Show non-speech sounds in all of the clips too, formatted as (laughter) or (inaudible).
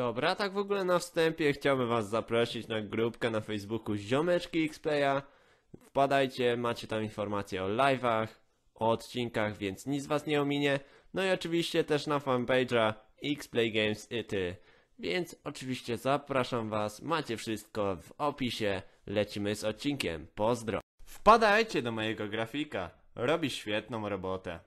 Dobra, tak w ogóle na wstępie chciałbym was zaprosić na grupkę na Facebooku Ziomeczki Xplaya. Wpadajcie, macie tam informacje o live'ach, o odcinkach, więc nic was nie ominie. No i oczywiście też na fanpage'a Xplay Games i ty. Więc oczywiście zapraszam was, macie wszystko w opisie. Lecimy z odcinkiem, pozdro! Wpadajcie do mojego grafika, robi świetną robotę.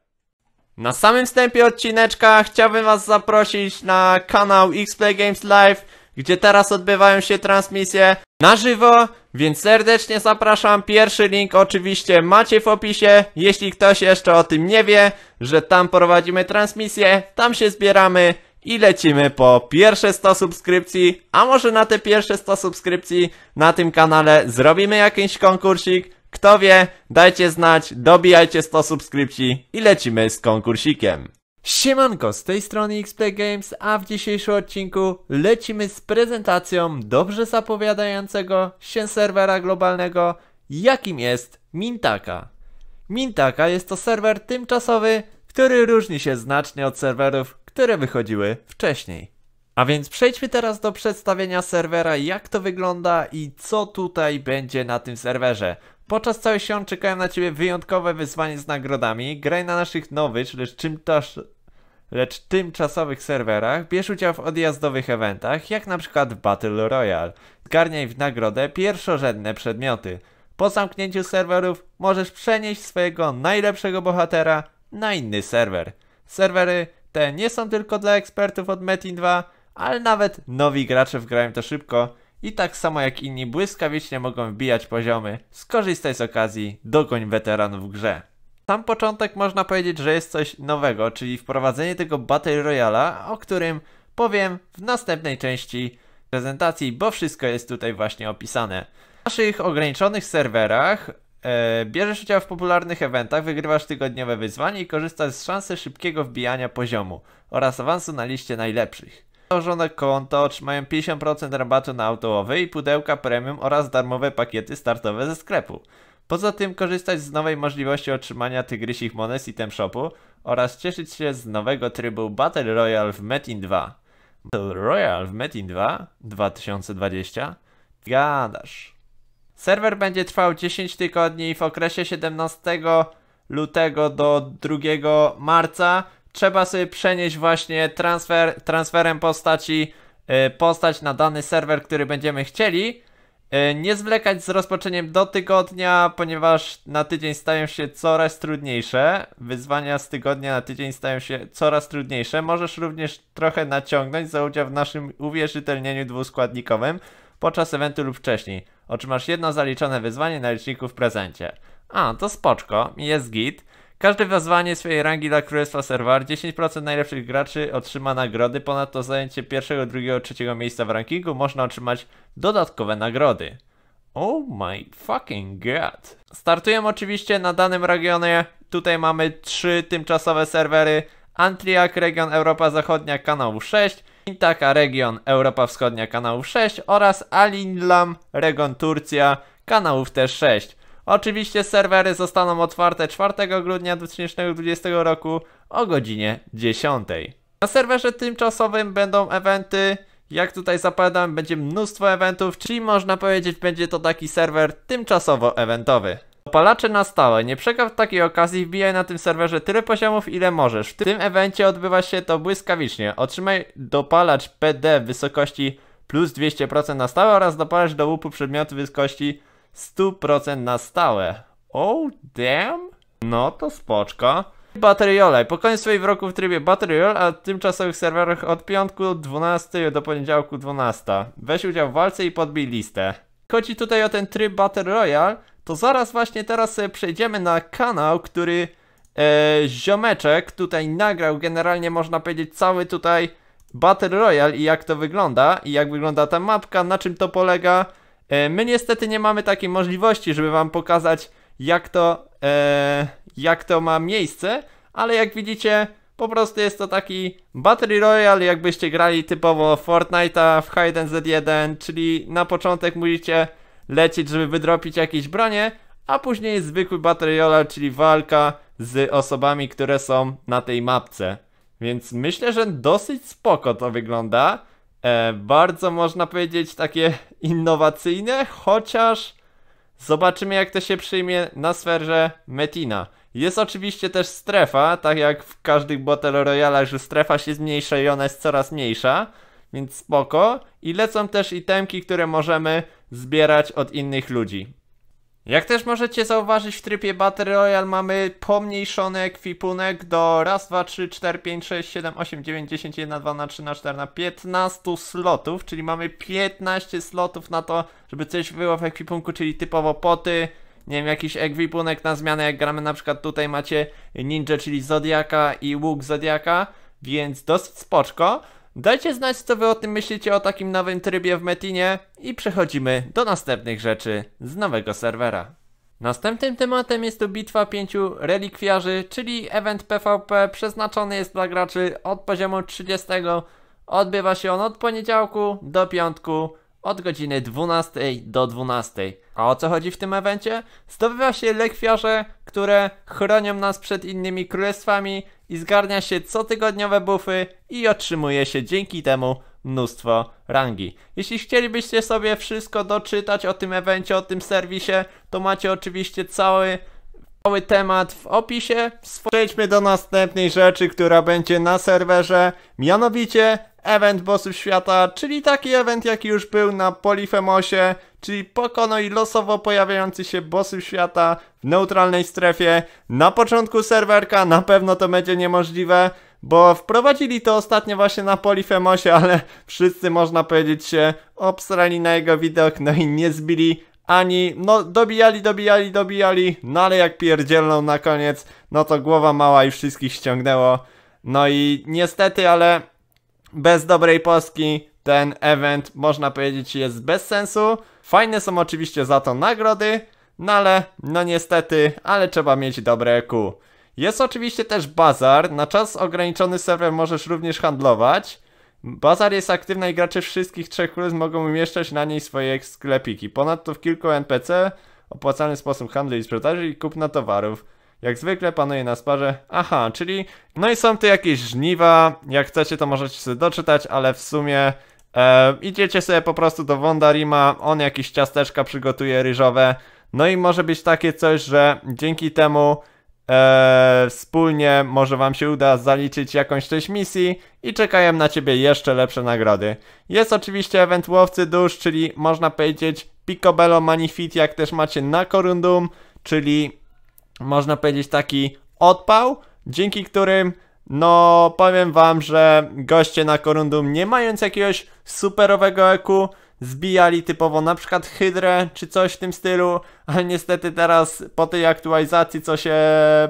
Na samym wstępie odcineczka chciałbym was zaprosić na kanał Xplay Games Live, gdzie teraz odbywają się transmisje na żywo, więc serdecznie zapraszam. Pierwszy link oczywiście macie w opisie, jeśli ktoś jeszcze o tym nie wie, że tam prowadzimy transmisję, tam się zbieramy i lecimy po pierwsze 100 subskrypcji, a może na te pierwsze 100 subskrypcji na tym kanale zrobimy jakiś konkursik. Kto wie, dajcie znać, dobijajcie 100 subskrypcji i lecimy z konkursikiem. Siemanko, z tej strony XPlay Games, a w dzisiejszym odcinku lecimy z prezentacją dobrze zapowiadającego się serwera globalnego, jakim jest Mintaka. Mintaka jest to serwer tymczasowy, który różni się znacznie od serwerów które wychodziły wcześniej. A więc przejdźmy teraz do przedstawienia serwera, jak to wygląda i co tutaj będzie na tym serwerze. Podczas całej świąt czekają na Ciebie wyjątkowe wyzwanie z nagrodami. Graj na naszych nowych, lecz, lecz tymczasowych serwerach. Bierz udział w odjazdowych eventach, jak na przykład w Battle Royale. Zgarniaj w nagrodę pierwszorzędne przedmioty. Po zamknięciu serwerów możesz przenieść swojego najlepszego bohatera na inny serwer. Serwery te nie są tylko dla ekspertów od Metin 2, ale nawet nowi gracze wgrają to szybko i tak samo jak inni błyskawicznie mogą wbijać poziomy. Skorzystaj z okazji, dogoń weteranów w grze. Sam początek można powiedzieć, że jest coś nowego, czyli wprowadzenie tego Battle Royala, o którym powiem w następnej części prezentacji, bo wszystko jest tutaj właśnie opisane. W naszych ograniczonych serwerach E, bierzesz udział w popularnych eventach, wygrywasz tygodniowe wyzwanie i korzystasz z szansy szybkiego wbijania poziomu oraz awansu na liście najlepszych. Założone konto otrzymają 50% rabatu na autołowy i pudełka premium oraz darmowe pakiety startowe ze sklepu. Poza tym korzystać z nowej możliwości otrzymania tygrysich monet i shopu oraz cieszyć się z nowego trybu Battle Royale w Metin 2. Battle Royale w Metin 2 2020? Gadasz. Serwer będzie trwał 10 tygodni w okresie 17 lutego do 2 marca trzeba sobie przenieść właśnie transfer, transferem postaci y, postać na dany serwer, który będziemy chcieli. Y, nie zwlekać z rozpoczęciem do tygodnia, ponieważ na tydzień stają się coraz trudniejsze. Wyzwania z tygodnia na tydzień stają się coraz trudniejsze. Możesz również trochę naciągnąć za udział w naszym uwierzytelnieniu dwuskładnikowym podczas eventu lub wcześniej. Otrzymasz jedno zaliczone wyzwanie na liczniku w prezencie. A, to spoczko, jest git. Każde wyzwanie swojej rangi dla Królestwa Serwar, 10% najlepszych graczy otrzyma nagrody, ponadto zajęcie pierwszego, drugiego, trzeciego miejsca w rankingu można otrzymać dodatkowe nagrody. Oh my fucking god. Startujemy oczywiście na danym regionie. Tutaj mamy trzy tymczasowe serwery. Antriak, region Europa Zachodnia, kanał 6, Intaka region Europa Wschodnia kanałów 6 oraz Alinlam region Turcja kanałów też 6. Oczywiście serwery zostaną otwarte 4 grudnia 2020 roku o godzinie 10. Na serwerze tymczasowym będą eventy, jak tutaj zapowiadam będzie mnóstwo eventów, czyli można powiedzieć będzie to taki serwer tymczasowo eventowy. Dopalacze na stałe. Nie przegap takiej okazji, wbijaj na tym serwerze tyle poziomów, ile możesz. W tym evencie odbywa się to błyskawicznie. Otrzymaj dopalacz PD w wysokości plus 200% na stałe oraz dopalacz do łupu przedmiotu w wysokości 100% na stałe. Oh damn! No to spoczka. Battery Po końcu swojej roku w trybie Battery a w tymczasowych serwerach od piątku 12 do poniedziałku 12. Weź udział w walce i podbij listę. Chodzi tutaj o ten tryb Battle Royale, to zaraz właśnie teraz e, przejdziemy na kanał, który e, ziomeczek tutaj nagrał. Generalnie można powiedzieć cały tutaj Battle Royale i jak to wygląda i jak wygląda ta mapka, na czym to polega. E, my niestety nie mamy takiej możliwości, żeby wam pokazać jak to, e, jak to ma miejsce, ale jak widzicie po prostu jest to taki Battle Royale, jakbyście grali typowo Fortnite'a w Hide and Z1, czyli na początek musicie lecieć, żeby wydropić jakieś bronie, a później jest zwykły battle royale, czyli walka z osobami, które są na tej mapce. Więc myślę, że dosyć spoko to wygląda. E, bardzo można powiedzieć takie (laughs) innowacyjne, chociaż zobaczymy jak to się przyjmie na sferze Metina. Jest oczywiście też strefa, tak jak w każdych Battle Royalach, że strefa się zmniejsza i ona jest coraz mniejsza więc spoko. I lecą też itemki, które możemy zbierać od innych ludzi. Jak też możecie zauważyć w trybie Battle Royale mamy pomniejszony ekwipunek do 1, 2, 3, 4, 5, 6, 7, 8, 9, 10, 1, 2, na 3, na 4, na 15 slotów, czyli mamy 15 slotów na to, żeby coś było w ekwipunku, czyli typowo poty, nie wiem, jakiś ekwipunek na zmianę, jak gramy na przykład tutaj macie ninja, czyli Zodiaka i łuk Zodiaka, więc dosyć spoczko. Dajcie znać, co wy o tym myślicie o takim nowym trybie w Metinie i przechodzimy do następnych rzeczy z nowego serwera. Następnym tematem jest tu bitwa pięciu relikwiarzy, czyli event PvP przeznaczony jest dla graczy od poziomu 30. Odbywa się on od poniedziałku do piątku od godziny 12 do 12. A o co chodzi w tym evencie? Zdobywa się lekwiarze, które chronią nas przed innymi królestwami i zgarnia się cotygodniowe bufy i otrzymuje się dzięki temu mnóstwo rangi. Jeśli chcielibyście sobie wszystko doczytać o tym evencie, o tym serwisie, to macie oczywiście cały cały temat w opisie. Przejdźmy do następnej rzeczy, która będzie na serwerze, mianowicie event bossów świata, czyli taki event jaki już był na Polifemosie, czyli pokonuj losowo pojawiający się bossów świata w neutralnej strefie. Na początku serwerka na pewno to będzie niemożliwe, bo wprowadzili to ostatnio właśnie na Polifemosie, (laughs) ale wszyscy można powiedzieć się obstrali na jego widok, no i nie zbili ani, no dobijali, dobijali, dobijali, no ale jak pierdzielną na koniec, no to głowa mała i wszystkich ściągnęło. No i niestety, ale bez dobrej Polski ten event, można powiedzieć, jest bez sensu. Fajne są oczywiście za to nagrody, no ale, no niestety, ale trzeba mieć dobre EQ. Jest oczywiście też bazar, na czas ograniczony serwer możesz również handlować. Bazar jest aktywny i gracze wszystkich trzech królestw mogą umieszczać na niej swoje sklepiki. Ponadto w kilku NPC opłacalny sposób handlu i sprzedaży i kupna towarów jak zwykle panuje na sparze. Aha, czyli no i są tu jakieś żniwa, jak chcecie to możecie sobie doczytać, ale w sumie e, idziecie sobie po prostu do Wondarima, on jakieś ciasteczka przygotuje ryżowe, no i może być takie coś, że dzięki temu e, wspólnie może wam się uda zaliczyć jakąś część misji i czekają na ciebie jeszcze lepsze nagrody. Jest oczywiście event łowcy dusz, czyli można powiedzieć Picobello Manifit, jak też macie na Corundum, czyli można powiedzieć, taki odpał, dzięki którym no, powiem wam, że goście na Korundum, nie mając jakiegoś superowego eku, zbijali typowo na przykład Hydrę czy coś w tym stylu, ale niestety teraz po tej aktualizacji, co się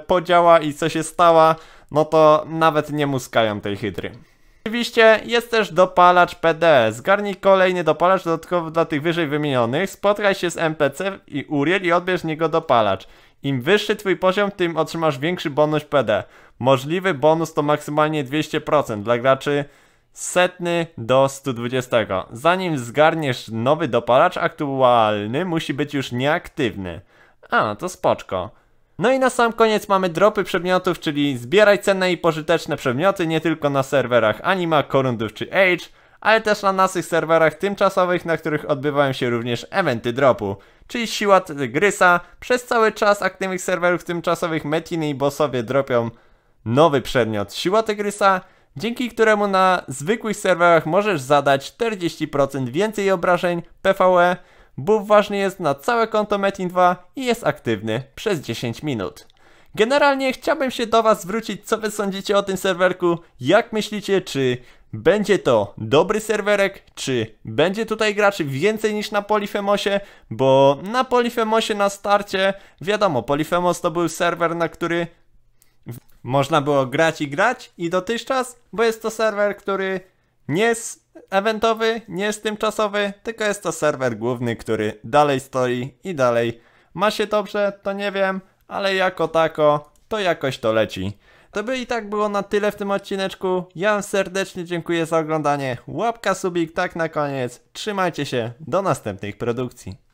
podziała i co się stała, no to nawet nie muskają tej Hydry. Oczywiście jest też dopalacz PD. Zgarnij kolejny dopalacz dodatkowo dla tych wyżej wymienionych, spotkaj się z MPC i Uriel i odbierz niego dopalacz. Im wyższy twój poziom, tym otrzymasz większy bonus PD. Możliwy bonus to maksymalnie 200% dla graczy setny do 120. Zanim zgarniesz nowy dopalacz, aktualny musi być już nieaktywny. A, to spoczko. No i na sam koniec mamy dropy przedmiotów, czyli zbieraj cenne i pożyteczne przedmioty nie tylko na serwerach Anima, Korundów czy Age, ale też na naszych serwerach tymczasowych, na których odbywają się również eventy dropu. Czyli siła Tygrysa, przez cały czas aktywnych serwerów tymczasowych Metiny i bossowie dropią nowy przedmiot Siła Tygrysa, dzięki któremu na zwykłych serwerach możesz zadać 40% więcej obrażeń PvE, buff ważny jest na całe konto Metin 2 i jest aktywny przez 10 minut. Generalnie chciałbym się do Was zwrócić, co Wy sądzicie o tym serwerku, jak myślicie, czy będzie to dobry serwerek, czy będzie tutaj graczy więcej niż na Polifemosie, bo na Polifemosie na starcie, wiadomo, Polifemos to był serwer, na który można było grać i grać i dotychczas, bo jest to serwer, który nie jest eventowy, nie jest tymczasowy, tylko jest to serwer główny, który dalej stoi i dalej ma się dobrze, to nie wiem, ale jako tako to jakoś to leci. To by i tak było na tyle w tym odcineczku. Ja wam serdecznie dziękuję za oglądanie. Łapka subik tak na koniec. Trzymajcie się. Do następnych produkcji.